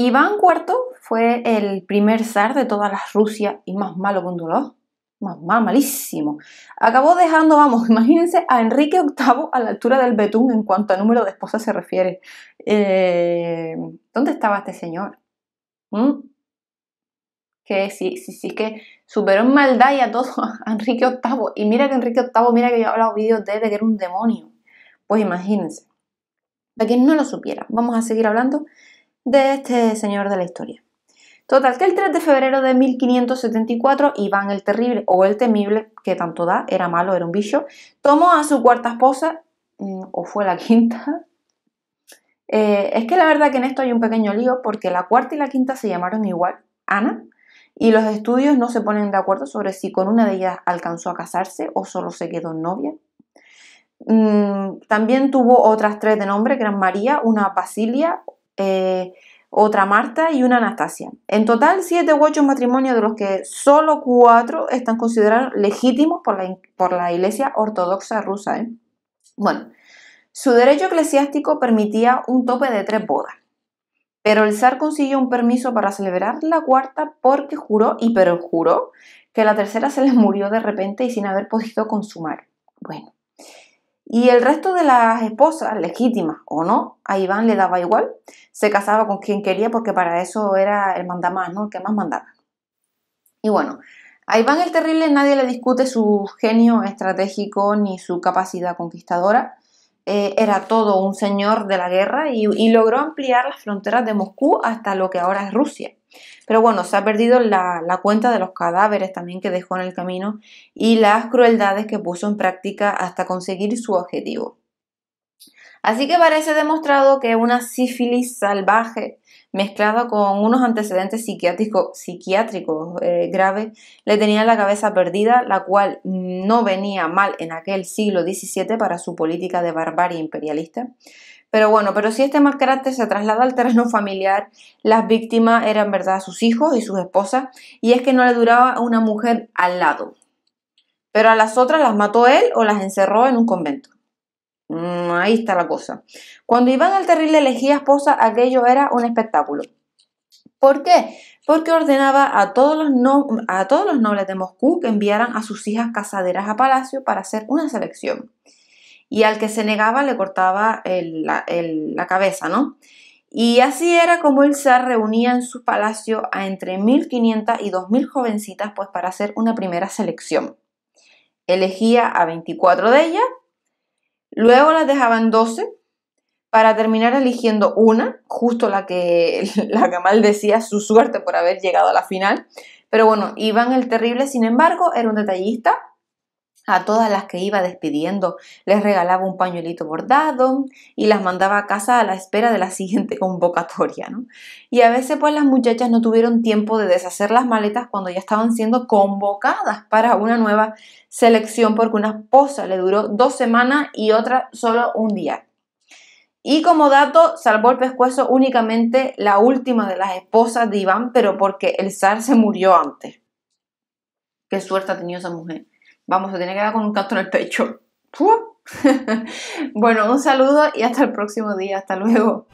Iván IV fue el primer zar de toda la Rusia y más malo que un dolor. Más malísimo. Acabó dejando, vamos, imagínense a Enrique VIII a la altura del betún en cuanto a número de esposas se refiere. Eh, ¿Dónde estaba este señor? ¿Mm? Que sí, sí, sí, que superó en maldad y a todo a Enrique VIII. Y mira que Enrique VIII, mira que yo he hablado vídeos de de que era un demonio. Pues imagínense. Para quien no lo supiera, vamos a seguir hablando de este señor de la historia. Total, que el 3 de febrero de 1574, Iván el Terrible o el Temible, que tanto da, era malo, era un bicho, tomó a su cuarta esposa, mm, o fue la quinta. Eh, es que la verdad que en esto hay un pequeño lío porque la cuarta y la quinta se llamaron igual, Ana, y los estudios no se ponen de acuerdo sobre si con una de ellas alcanzó a casarse o solo se quedó novia. Mm, también tuvo otras tres de nombre, Gran María, una Basilia eh, otra Marta y una Anastasia. En total, siete u ocho matrimonios, de los que solo cuatro están considerados legítimos por la, Iglesia Ortodoxa rusa. ¿eh? Bueno, su derecho eclesiástico permitía un tope de tres bodas, pero el zar consiguió un permiso para celebrar la cuarta porque juró, y pero juró, que la tercera se les murió de repente y sin haber podido consumar. Bueno, y el resto de las esposas, legítimas o no, a Iván le daba igual, se casaba con quien quería porque para eso era el mandamás, ¿no? El que más mandaba. Y bueno, a Iván el Terrible nadie le discute su genio estratégico ni su capacidad conquistadora. Eh, era todo un señor de la guerra y, y logró ampliar las fronteras de Moscú hasta lo que ahora es Rusia. Pero bueno, se ha perdido la, cuenta de los cadáveres también que dejó en el camino y las crueldades que puso en práctica hasta conseguir su objetivo. Así que parece demostrado que una sífilis salvaje mezclada con unos antecedentes psiquiátricos, eh, graves le tenía la cabeza perdida, la cual no venía mal en aquel siglo XVII para su política de barbarie imperialista, pero bueno, pero si este mascarate se traslada al terreno familiar, las víctimas eran verdad sus hijos y sus esposas, y es que no le duraba una mujer al lado. Pero a las otras las mató él o las encerró en un convento. Mm, ahí está la cosa. Cuando Iván al Terrible elegía esposa, aquello era un espectáculo. ¿Por qué? Porque ordenaba a todos, los a todos los nobles de Moscú que enviaran a sus hijas casaderas a palacio para hacer una selección y al que se negaba le cortaba la, cabeza, ¿no? Y así era como el zar reunía en su palacio a entre 1.500 y 2.000 jovencitas pues para hacer una primera selección. Elegía a 24 de ellas, luego las dejaban 12 para terminar eligiendo una, justo la que, la que decía su suerte por haber llegado a la final. Pero bueno, Iván el Terrible, sin embargo, era un detallista a todas las que iba despidiendo les regalaba un pañuelito bordado y las mandaba a casa a la espera de la siguiente convocatoria. Y a veces pues las muchachas no tuvieron tiempo de deshacer las maletas cuando ya estaban siendo convocadas para una nueva selección porque una esposa le duró dos semanas y otra solo un día. Y como dato, salvó el pescuezo únicamente la última de las esposas de Iván, pero porque el zar se murió antes. Qué suerte ha tenido esa mujer. Vamos se tiene que dar con un canto en el pecho. bueno, un saludo y hasta el próximo día. Hasta luego.